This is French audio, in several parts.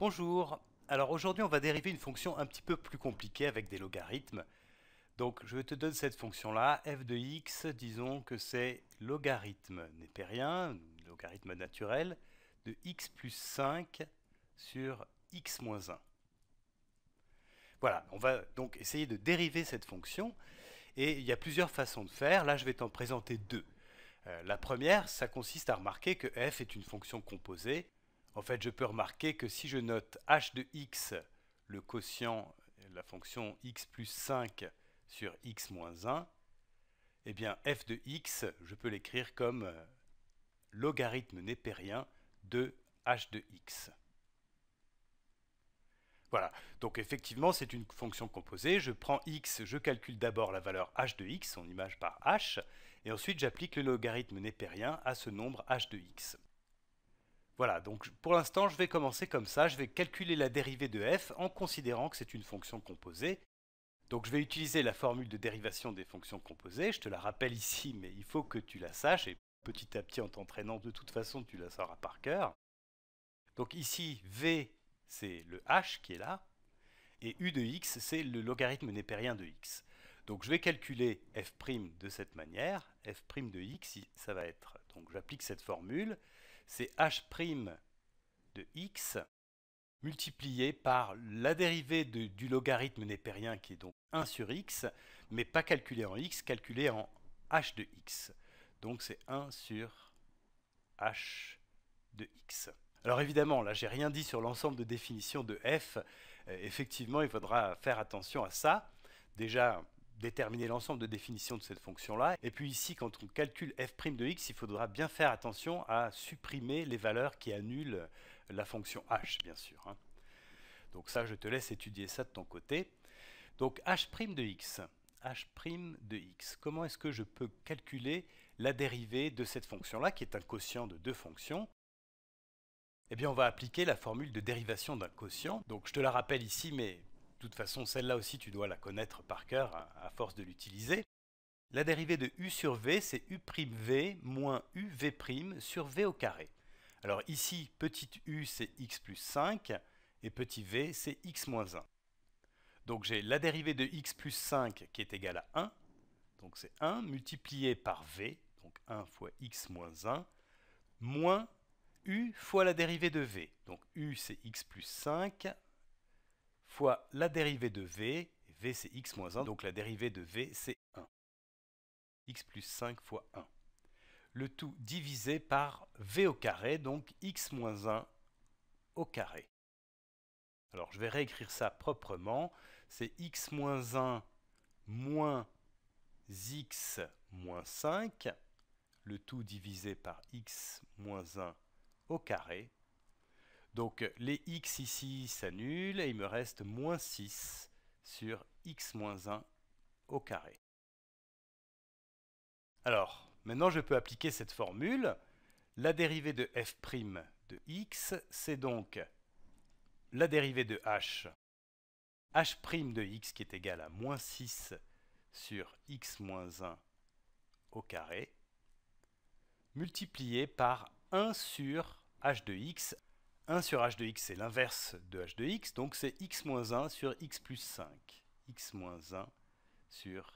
Bonjour, alors aujourd'hui on va dériver une fonction un petit peu plus compliquée avec des logarithmes. Donc je te donne cette fonction là, f de x, disons que c'est logarithme népérien, logarithme naturel, de x plus 5 sur x moins 1. Voilà, on va donc essayer de dériver cette fonction, et il y a plusieurs façons de faire, là je vais t'en présenter deux. Euh, la première, ça consiste à remarquer que f est une fonction composée, en fait, je peux remarquer que si je note h de x, le quotient, la fonction x plus 5 sur x moins 1, eh bien f de x, je peux l'écrire comme euh, logarithme népérien de h de x. Voilà, donc effectivement c'est une fonction composée, je prends x, je calcule d'abord la valeur h de x, son image par h, et ensuite j'applique le logarithme népérien à ce nombre h de x. Voilà, donc pour l'instant, je vais commencer comme ça. Je vais calculer la dérivée de f en considérant que c'est une fonction composée. Donc je vais utiliser la formule de dérivation des fonctions composées. Je te la rappelle ici, mais il faut que tu la saches. Et petit à petit, en t'entraînant, de toute façon, tu la sauras par cœur. Donc ici, v, c'est le h qui est là. Et u de x, c'est le logarithme népérien de x. Donc je vais calculer f' de cette manière. f' de x, ça va être... Donc j'applique cette formule c'est h' de x multiplié par la dérivée du logarithme népérien qui est donc 1 sur x, mais pas calculé en x, calculé en h de x. Donc c'est 1 sur h de x. Alors évidemment, là j'ai rien dit sur l'ensemble de définition de f. Euh, effectivement, il faudra faire attention à ça. Déjà, déterminer l'ensemble de définition de cette fonction-là. Et puis ici, quand on calcule f' de x, il faudra bien faire attention à supprimer les valeurs qui annulent la fonction h, bien sûr. Hein. Donc ça, je te laisse étudier ça de ton côté. Donc h' de x, h' de x, comment est-ce que je peux calculer la dérivée de cette fonction-là, qui est un quotient de deux fonctions eh bien, on va appliquer la formule de dérivation d'un quotient. Donc, je te la rappelle ici, mais de toute façon, celle-là aussi, tu dois la connaître par cœur à force de l'utiliser. La dérivée de u sur v, c'est u'v moins uv' sur v au carré. Alors ici, petite u, c'est x plus 5, et petit v, c'est x moins 1. Donc j'ai la dérivée de x plus 5 qui est égale à 1, donc c'est 1 multiplié par v, donc 1 fois x moins 1, moins u fois la dérivée de v. Donc u c'est x plus 5, fois la dérivée de v, v c'est x moins 1, donc la dérivée de v c'est 1. x plus 5 fois 1. Le tout divisé par v au carré, donc x moins 1 au carré. Alors je vais réécrire ça proprement, c'est x moins 1 moins x moins 5, le tout divisé par x moins 1 au carré donc les x ici s'annulent et il me reste moins 6 sur x-1 moins au carré. Alors, maintenant je peux appliquer cette formule. La dérivée de f' de x, c'est donc la dérivée de h, h' de x qui est égale à moins 6 sur x-1 moins au carré, multiplié par 1 sur h de x, 1 sur h de x, c'est l'inverse de h de x, donc c'est x moins 1 sur x plus 5. x moins 1 sur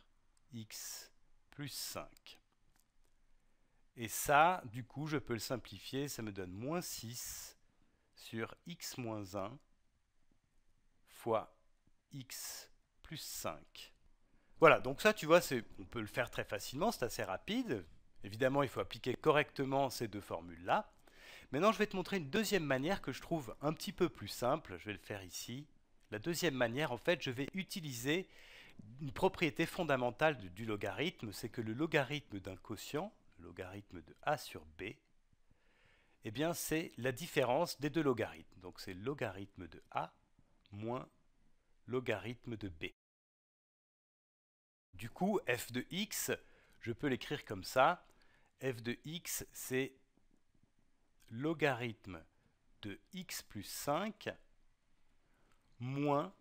x plus 5. Et ça, du coup, je peux le simplifier, ça me donne moins 6 sur x moins 1 fois x plus 5. Voilà, donc ça, tu vois, on peut le faire très facilement, c'est assez rapide. Évidemment, il faut appliquer correctement ces deux formules-là. Maintenant, je vais te montrer une deuxième manière que je trouve un petit peu plus simple. Je vais le faire ici. La deuxième manière, en fait, je vais utiliser une propriété fondamentale du, logarithme, c'est que le logarithme d'un quotient, le logarithme de a sur b, eh bien, c'est la différence des deux logarithmes. Donc, c'est logarithme de a moins logarithme de b. Du coup, f de x, je peux l'écrire comme ça. f de x, c'est logarithme de x plus 5 moins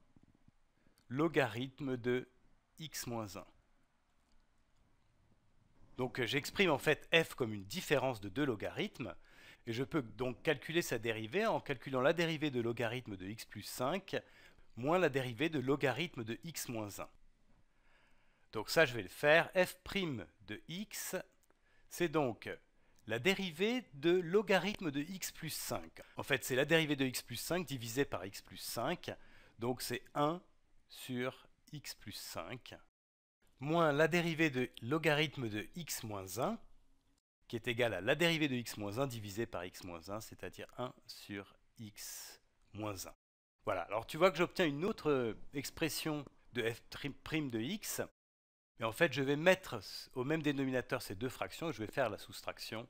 logarithme de x moins 1. Donc euh, j'exprime en fait f comme une différence de deux logarithmes, et je peux donc calculer sa dérivée en calculant la dérivée de logarithme de x plus 5 moins la dérivée de logarithme de x moins 1. Donc ça je vais le faire, f' prime de x, c'est donc la dérivée de logarithme de x plus 5. En fait, c'est la dérivée de x plus 5 divisé par x plus 5, donc c'est 1 sur x plus 5, moins la dérivée de logarithme de x moins 1, qui est égale à la dérivée de x moins 1 divisé par x moins 1, c'est-à-dire 1 sur x moins 1. Voilà, alors tu vois que j'obtiens une autre expression de f' de x mais en fait, je vais mettre au même dénominateur ces deux fractions et je vais faire la soustraction.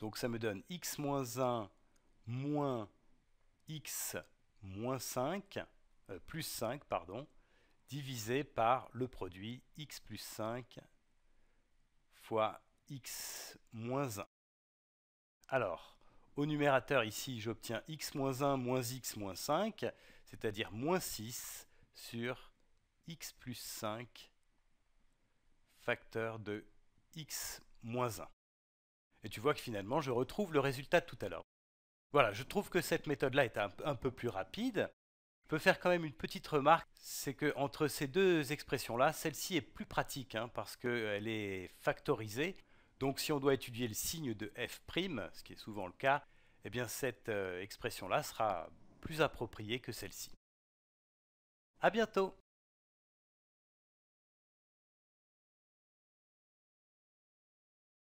Donc ça me donne x moins 1 moins x moins 5, euh, plus 5, pardon, divisé par le produit x plus 5 fois x moins 1. Alors, au numérateur ici, j'obtiens x moins 1 moins x moins 5, c'est-à-dire moins 6 sur x plus 5 facteur de x-1. moins Et tu vois que finalement, je retrouve le résultat de tout à l'heure. Voilà, je trouve que cette méthode-là est un, peu plus rapide. Je peux faire quand même une petite remarque, c'est que entre ces deux expressions-là, celle-ci est plus pratique, hein, parce qu'elle est factorisée. Donc si on doit étudier le signe de f', ce qui est souvent le cas, eh bien cette euh, expression-là sera plus appropriée que celle-ci. À bientôt